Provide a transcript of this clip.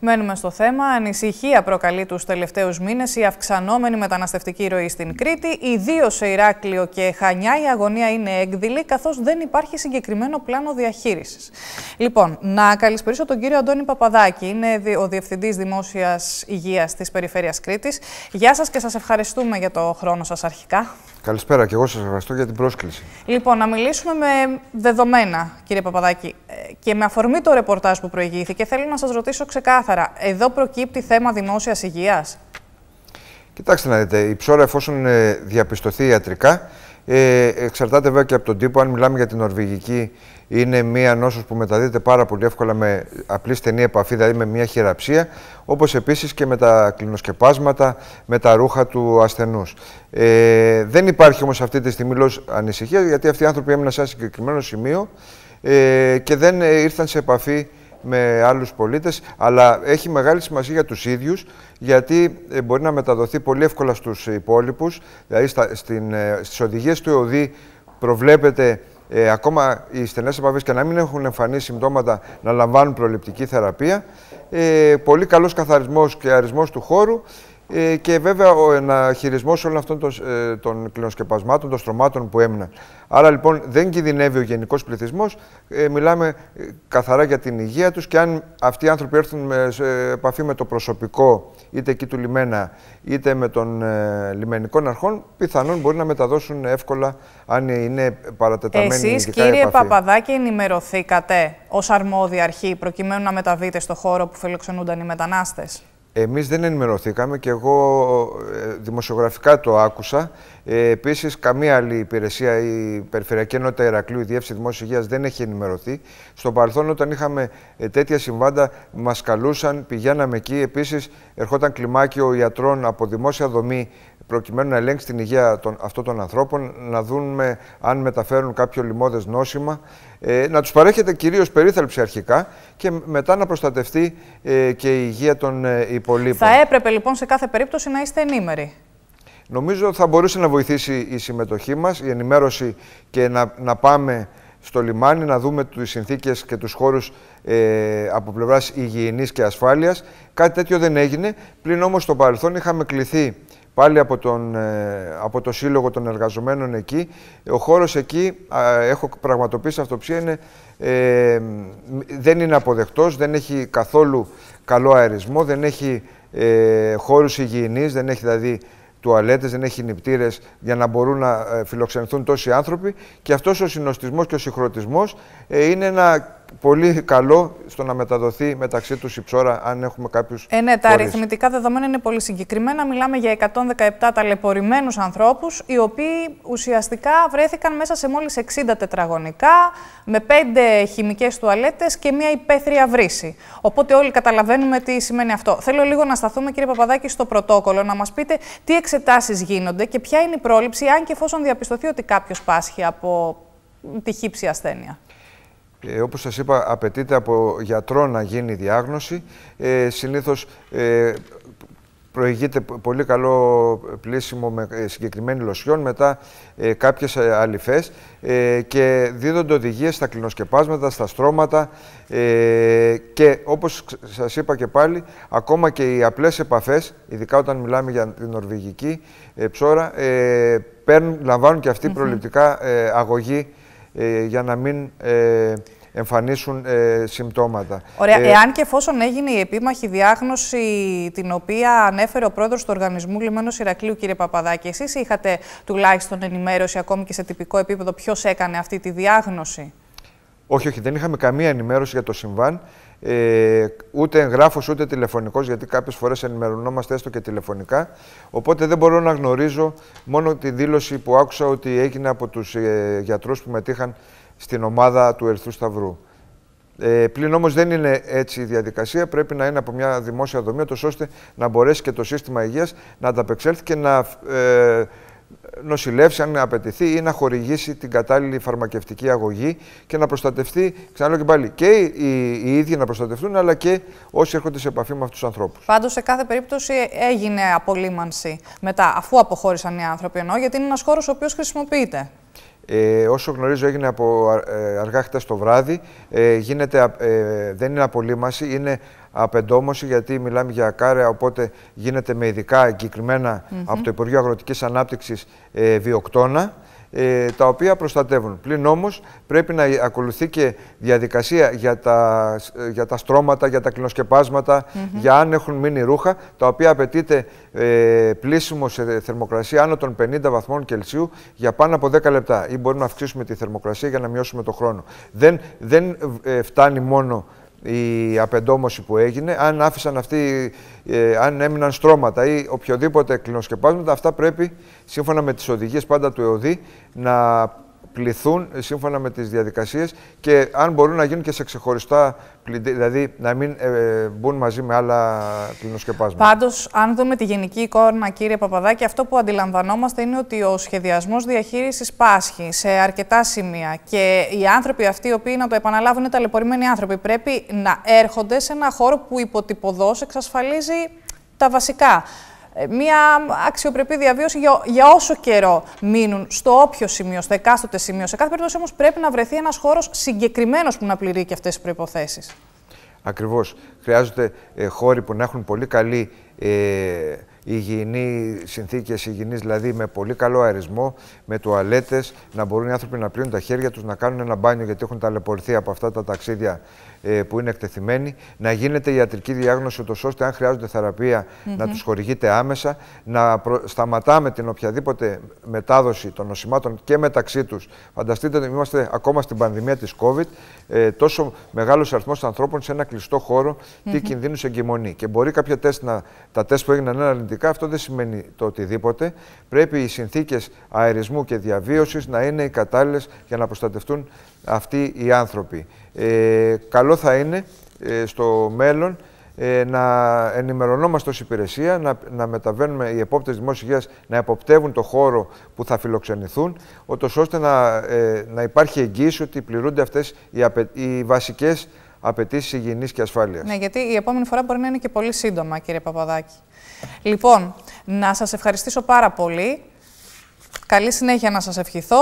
Μένουμε στο θέμα. Ανησυχία προκαλεί τους τελευταίους μήνες η αυξανόμενη μεταναστευτική ροή στην Κρήτη, ιδίως σε Ηράκλειο και Χανιά. Η αγωνία είναι έκδηλη, καθώς δεν υπάρχει συγκεκριμένο πλάνο διαχείρισης. Λοιπόν, να καλησπέρισω τον κύριο Αντώνη Παπαδάκη. Είναι ο Διευθυντής Δημόσιας Υγείας της Περιφέρειας Κρήτης. Γεια σας και σας ευχαριστούμε για το χρόνο σας αρχικά. Καλησπέρα και εγώ σας ευχαριστώ για την πρόσκληση. Λοιπόν, να μιλήσουμε με δεδομένα, κύριε Παπαδάκη. Ε, και με αφορμή το ρεπορτάζ που προηγήθηκε, θέλω να σας ρωτήσω ξεκάθαρα, εδώ προκύπτει θέμα δημόσιας υγείας. Κοιτάξτε να δείτε, η ψώρα εφόσον ε, διαπιστωθεί ιατρικά, ε, εξαρτάται βέβαια και από τον τύπο. Αν μιλάμε για την Νορβηγική, είναι μία νόσος που μεταδίδεται πάρα πολύ εύκολα με απλή στενή επαφή, δηλαδή με μία χειραψία, όπως επίσης και με τα κλινοσκεπάσματα, με τα ρούχα του ασθενούς. Ε, δεν υπάρχει όμως αυτή τη στιγμή λόγος ανησυχίας, γιατί αυτοί οι άνθρωποι έμειναν σε ένα συγκεκριμένο σημείο ε, και δεν ε, ήρθαν σε επαφή με άλλους πολίτες, αλλά έχει μεγάλη σημασία για τους ίδιους, γιατί ε, μπορεί να μεταδοθεί πολύ εύκολα στους υπόλοιπους, δηλαδή στα, στην, ε, στις οδηγίες του ΕΟΔΗ προβλέπεται ε, ακόμα οι στενές επαφές και να μην έχουν εμφανεί συμπτώματα να λαμβάνουν προληπτική θεραπεία. πολύ καλός καθαρισμός και αρισμός του χώρου ε, και βέβαια ο χειρισμό όλων αυτών των, ε, των κλινοσκεπασμάτων, των στρωμάτων που έμειναν. Άρα λοιπόν δεν κινδυνεύει ο γενικός πληθυσμός. Ε, μιλάμε ε, καθαρά για την υγεία τους και αν αυτοί οι άνθρωποι έρθουν με, σε επαφή με το προσωπικό, είτε εκεί του λιμένα, είτε με των ε, λιμενικών αρχών, πιθανόν μπορεί να μεταδώσουν εύκολα αν είναι παρατεταμένοι Εσείς, κύριε επαφή. Παπαδάκη, ενημερωθήκατε ως αρμόδια αρχή προκειμένου να μεταβείτε στο χώρο που φιλοξενούνταν οι μετανάστες. Εμείς δεν ενημερωθήκαμε και εγώ ε, δημοσιογραφικά το άκουσα. Ε, επίσης, καμία άλλη υπηρεσία, η Περιφερειακή Ενότητα Ηρακλείου, η Διεύθυνση Δημόσιας Υγείας δεν έχει ενημερωθεί. Στο παρελθόν, όταν είχαμε ε, τέτοια συμβάντα, μας καλούσαν, πηγαίναμε εκεί. Επίσης, ερχόταν κλιμάκιο ιατρών από δημόσια δομή προκειμένου να ελέγξει την υγεία των, αυτών των ανθρώπων, να δούμε αν μεταφέρουν κάποιο λοιμώδες νόσημα, ε, να τους παρέχεται κυρίως περίθαλψη αρχικά και μετά να προστατευτεί ε, και η υγεία των ε, υπολείπων. Θα έπρεπε λοιπόν σε κάθε περίπτωση να είστε ενήμεροι. Νομίζω θα μπορούσε να βοηθήσει η συμμετοχή μας, η ενημέρωση και να, να πάμε στο λιμάνι, να δούμε τις συνθήκες και τους χώρους ε, από πλευράς υγιεινής και ασφάλειας. Κάτι τέτοιο δεν έγινε, πλην όμως στο παρελθόν είχαμε κληθεί πάλι από, τον, ε, από το Σύλλογο των Εργαζομένων εκεί. Ο χώρος εκεί, έχω πραγματοποιήσει αυτοψία, είναι, ε, δεν είναι αποδεκτός, δεν έχει καθόλου καλό αερισμό, δεν έχει ε, χώρους υγιεινής, δεν έχει δηλαδή τουαλέτες, δεν έχει νηπτήρες για να μπορούν να ε, φιλοξενηθούν τόσοι άνθρωποι και αυτός ο συνοστισμός και ο συγχρονισμός είναι ένα πολύ καλό στο να μεταδοθεί μεταξύ τους η ψώρα, αν έχουμε κάποιους. Ε, ναι, τα αριθμητικά δεδομένα είναι πολύ συγκεκριμένα. Μιλάμε για 117 ταλαιπωρημένους ανθρώπους, οι οποίοι ουσιαστικά βρέθηκαν μέσα σε μόλις 60 τετραγωνικά, με 5 χημικές τουαλέτες και μία υπαίθρια βρύση. Οπότε όλοι καταλαβαίνουμε τι σημαίνει αυτό. Θέλω λίγο να σταθούμε, κύριε Παπαδάκη, στο πρωτόκολλο, να μας πείτε τι εξετάσεις γίνονται και ποια είναι η πρόληψη, αν και εφόσον διαπιστωθεί ότι κάποιος πάσχει από τη χύψη ασθένεια. Ε, όπως σας είπα, απαιτείται από γιατρό να γίνει διάγνωση. Ε, συνήθως ε, προηγείται πολύ καλό πλήσιμο με ε, συγκεκριμένη λοσιόν, μετά ε, κάποιες ε, αλυφές ε, και δίδονται οδηγίες στα κλινοσκεπάσματα, στα στρώματα ε, και όπως σας είπα και πάλι, ακόμα και οι απλές επαφές, ειδικά όταν μιλάμε για την νορβηγική ψώρα, παίρνουν, λαμβάνουν και αυτή προληπτικά αγωγή ε, για να μην ε, εμφανίσουν ε, συμπτώματα. Ωραία. Ε, εάν και εφόσον έγινε η επίμαχη διάγνωση την οποία ανέφερε ο πρόεδρος του Οργανισμού Λιμένος Ηρακλείου, κύριε Παπαδάκη, εσείς είχατε τουλάχιστον ενημέρωση ακόμη και σε τυπικό επίπεδο ποιος έκανε αυτή τη διάγνωση. Όχι, όχι, δεν είχαμε καμία ενημέρωση για το συμβάν ε, ούτε εγγράφος ούτε τηλεφωνικός, γιατί κάποιες φορές ενημερωνόμαστε έστω και τηλεφωνικά. Οπότε δεν μπορώ να γνωρίζω μόνο τη δήλωση που άκουσα ότι έγινε από τους ε, γιατρούς που μετήχαν στην ομάδα του Ερθού Σταυρού. Ε, πλην όμως δεν είναι έτσι η διαδικασία, πρέπει να είναι από μια δημόσια δομή, ώστε να μπορέσει και το σύστημα υγείας να ανταπεξέλθει και να... Ε, νοσηλεύσει αν απαιτηθεί ή να χορηγήσει την κατάλληλη φαρμακευτική αγωγή και να προστατευτεί, ξαναλέω και πάλι, και οι, οι ίδιοι να προστατευτούν, αλλά και όσοι έρχονται σε επαφή με αυτούς τους ανθρώπους. Πάντως, σε κάθε περίπτωση έγινε απολύμανση μετά, αφού αποχώρησαν οι άνθρωποι, εννοώ, γιατί είναι ένας χώρος ο οποίος χρησιμοποιείται. Ε, όσο γνωρίζω έγινε από ε, αργά χτες το βράδυ, ε, δεν είναι απολύμαση, είναι απεντόμωση, γιατί μιλάμε για ακάραια, οπότε γίνεται με ειδικά εγκεκριμένα από το Υπουργείο Αγροτικής Ανάπτυξης ε, βιοκτώνα, ε, τα οποία προστατεύουν. Πλην όμως πρέπει να ακολουθεί και διαδικασία για τα, ε, για τα στρώματα, για τα κλινοσκεπάσματα, για αν έχουν μείνει ρούχα, τα οποία απαιτείται ε, πλήσιμο σε θερμοκρασία άνω των 50 βαθμών Κελσίου για πάνω από 10 λεπτά. Ή μπορούμε να αυξήσουμε τη θερμοκρασία για να μειώσουμε το χρόνο. Δεν, δεν ε, φτάνει μόνο η απεντόμωση που έγινε, αν άφησαν αυτοί, ε, αν έμειναν στρώματα ή οποιοδήποτε κλινοσκεπάσματα, αυτά πρέπει, σύμφωνα με τις οδηγίες πάντα του ΕΟΔΗ, να πληθούν σύμφωνα με τις διαδικασίες και αν μπορούν να γίνουν και σε ξεχωριστά πλυντή, δηλαδή να μην ε, μπουν μαζί με άλλα κλινοσκεπάσματα. Πάντως, αν δούμε τη γενική εικόνα, κύριε Παπαδάκη, αυτό που αντιλαμβανόμαστε είναι ότι ο σχεδιασμός διαχείρισης πάσχει σε αρκετά σημεία και οι άνθρωποι αυτοί, οι οποίοι να το επαναλάβουν, είναι ταλαιπωρημένοι άνθρωποι. Πρέπει να έρχονται σε ένα χώρο που υποτυπωδώς εξασφαλίζει τα βασικά. Ε, μια αξιοπρεπή διαβίωση για, για όσο καιρό μείνουν στο όποιο σημείο, στο εκάστοτε σημείο. Σε κάθε περίπτωση όμως πρέπει να βρεθεί ένας χώρος συγκεκριμένος που να πληρεί και αυτές τις προποθέσει. Ακριβώς. Χρειάζονται ε, χώροι που να έχουν πολύ καλή ε, υγιεινή συνθήκες υγιεινής, δηλαδή με πολύ καλό αερισμό, με τουαλέτες, να μπορούν οι άνθρωποι να πλύνουν τα χέρια τους, να κάνουν ένα μπάνιο γιατί έχουν ταλαιπωρηθεί από αυτά τα ταξίδια ε, που είναι εκτεθειμένοι, να γίνεται ιατρική διάγνωση, ούτως ώστε αν χρειάζονται θεραπεία να τους χορηγείται άμεσα, να σταματάμε την οποιαδήποτε μετάδοση των νοσημάτων και μεταξύ τους. Φανταστείτε ότι είμαστε ακόμα στην πανδημία της COVID, ε, τόσο μεγάλος αριθμός ανθρώπων σε ένα κλειστό χώρο, τι mm -hmm. εγκυμονεί. Και μπορεί κάποια τεστ να... τα τεστ που έγιναν είναι αρνητικά, αυτό δεν σημαίνει το οτιδήποτε. Πρέπει οι συνθήκες αερισμού και διαβίωσης να είναι οι κατάλληλες για να προστατευτούν αυτοί οι άνθρωποι. Ε, καλό θα είναι ε, στο μέλλον ε, να ενημερωνόμαστε ως υπηρεσία, να, να μεταβαίνουμε οι επόπτες δημόσιας υγείας να εποπτεύουν το χώρο που θα φιλοξενηθούν, ότως ώστε να, ε, να υπάρχει εγγύηση ότι πληρούνται αυτές οι, απε, οι βασικές απαιτήσεις υγιεινής και ασφάλειας. Ναι, γιατί η επόμενη φορά μπορεί να είναι και πολύ σύντομα, κύριε Παπαδάκη. Λοιπόν, να σας ευχαριστήσω πάρα πολύ. Καλή συνέχεια να σας ευχηθώ.